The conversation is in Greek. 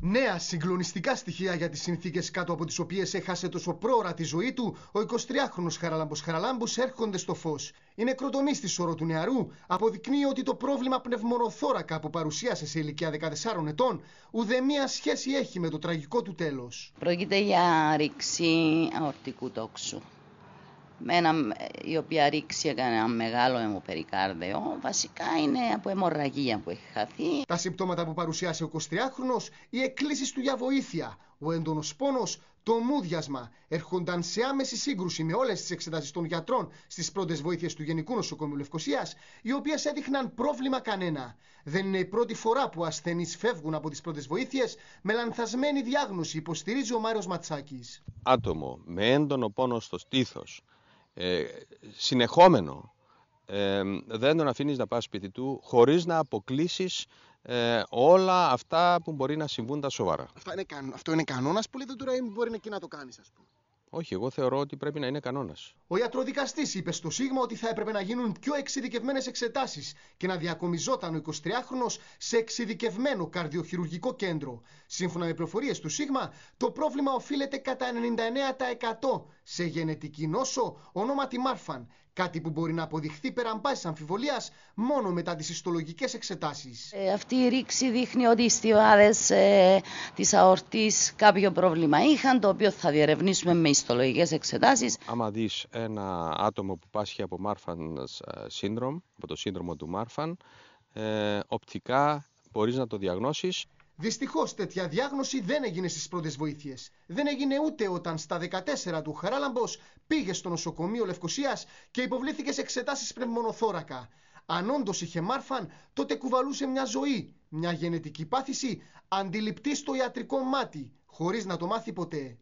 Νέα συγκλονιστικά στοιχεία για τις συνθήκες κάτω από τις οποίες έχασε τόσο πρόωρα τη ζωή του, ο 23χρονο Χαραλάμπο Χαραλάμπος έρχονται στο φως. Η νεκροτομή στη σωρό του νεαρού αποδεικνύει ότι το πρόβλημα πνευμονοθώρακα που παρουσίασε σε ηλικία 14 ετών ουδέμια σχέση έχει με το τραγικό του τέλος. Πρόκειται για ρήξη αορτικού τόξου ένα, η οποία ρίξει ένα μεγάλο αιμοπερικάρδεο βασικά είναι από αιμορραγία που έχει χαθεί. Τα συμπτώματα που παρουσιάσε ο 23χρονος, οι εκκλήσεις του για βοήθεια, ο έντονος πόνος, το μούδιασμα έρχονταν σε άμεση σύγκρουση με όλες τις εξετάσεις των γιατρών στις πρώτες βοήθειες του Γενικού Νοσοκομείου Λευκοσίας, οι οποίες έδειχναν πρόβλημα κανένα. Δεν είναι η πρώτη φορά που ασθενείς φεύγουν από τις πρώτες βοήθειες με λανθασμένη διάγνωση, υποστηρίζει ο Μάριος Ματσάκης. Άτομο με έντονο πόνο στο στήθος, ε, συνεχόμενο ε, δεν τον αφήνεις να πας σπίτι του χωρίς να αποκλείσεις ε, όλα αυτά που μπορεί να συμβούν τα σοβαρά. αυτό είναι κανόνας που λέει δεν μπορεί να εκεί να το κάνεις ας πούμε. Όχι, εγώ θεωρώ ότι πρέπει να είναι κανόνας. Ο ιατροδικαστής είπε στο Σίγμα ότι θα έπρεπε να γίνουν πιο εξειδικευμένες εξετάσεις και να διακομιζόταν ο 23χρονο σε εξειδικευμένο καρδιοχειρουργικό κέντρο. Σύμφωνα με πληροφορίες του Σίγμα, το πρόβλημα οφείλεται κατά 99% σε γενετική νόσο ονόματι Μάρφαν. Κάτι που μπορεί να αποδειχθεί πέραν πάσης αμφιβολίας μόνο μετά τις ιστολογικές εξετάσεις. Ε, αυτή η ρήξη δείχνει ότι οι στιβάδε της αορτής κάποιο πρόβλημα είχαν, το οποίο θα διερευνήσουμε με ιστολογικέ εξετάσεις. Άμα δεις ένα άτομο που πάσχει από Μάρφαν Syndrome, ε, από το σύνδρομο του Μάρφαν, ε, οπτικά μπορείς να το διαγνώσεις. Δυστυχώς, τέτοια διάγνωση δεν έγινε στις πρώτες βοήθειες. Δεν έγινε ούτε όταν στα 14 του Χαράλαμπος πήγε στο νοσοκομείο Λευκοσίας και υποβλήθηκε σε εξετάσεις πνευμονοθώρακα. Αν όντως είχε μάρφαν, τότε κουβαλούσε μια ζωή, μια γενετική πάθηση, αντιληπτή στο ιατρικό μάτι, χωρίς να το μάθει ποτέ.